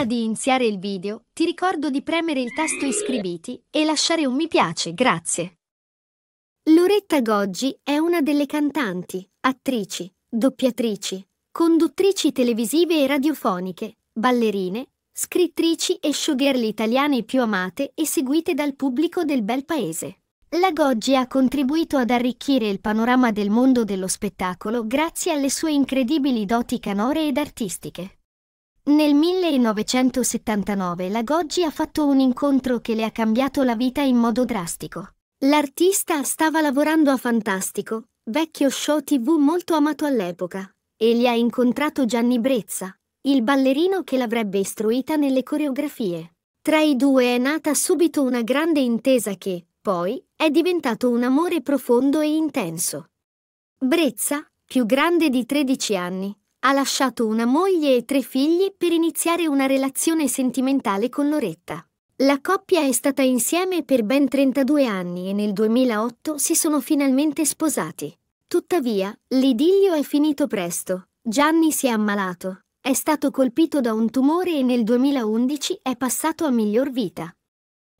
Prima di iniziare il video, ti ricordo di premere il tasto iscriviti e lasciare un mi piace, grazie. Loretta Goggi è una delle cantanti, attrici, doppiatrici, conduttrici televisive e radiofoniche, ballerine, scrittrici e showgirl italiane più amate e seguite dal pubblico del bel paese. La Goggi ha contribuito ad arricchire il panorama del mondo dello spettacolo grazie alle sue incredibili doti canore ed artistiche. Nel 1979 la Goggi ha fatto un incontro che le ha cambiato la vita in modo drastico. L'artista stava lavorando a Fantastico, vecchio show tv molto amato all'epoca, e li ha incontrato Gianni Brezza, il ballerino che l'avrebbe istruita nelle coreografie. Tra i due è nata subito una grande intesa che, poi, è diventato un amore profondo e intenso. Brezza, più grande di 13 anni, ha lasciato una moglie e tre figli per iniziare una relazione sentimentale con Loretta. La coppia è stata insieme per ben 32 anni e nel 2008 si sono finalmente sposati. Tuttavia, l'idillio è finito presto. Gianni si è ammalato, è stato colpito da un tumore e nel 2011 è passato a miglior vita.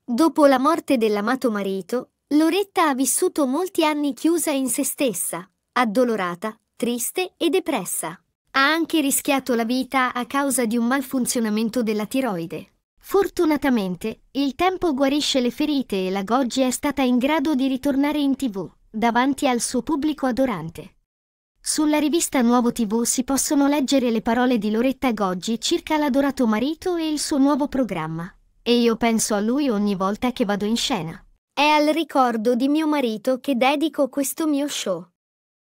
Dopo la morte dell'amato marito, Loretta ha vissuto molti anni chiusa in se stessa, addolorata, triste e depressa. Ha anche rischiato la vita a causa di un malfunzionamento della tiroide. Fortunatamente, il tempo guarisce le ferite e la Goggi è stata in grado di ritornare in tv, davanti al suo pubblico adorante. Sulla rivista Nuovo TV si possono leggere le parole di Loretta Goggi circa l'adorato marito e il suo nuovo programma. E io penso a lui ogni volta che vado in scena. È al ricordo di mio marito che dedico questo mio show.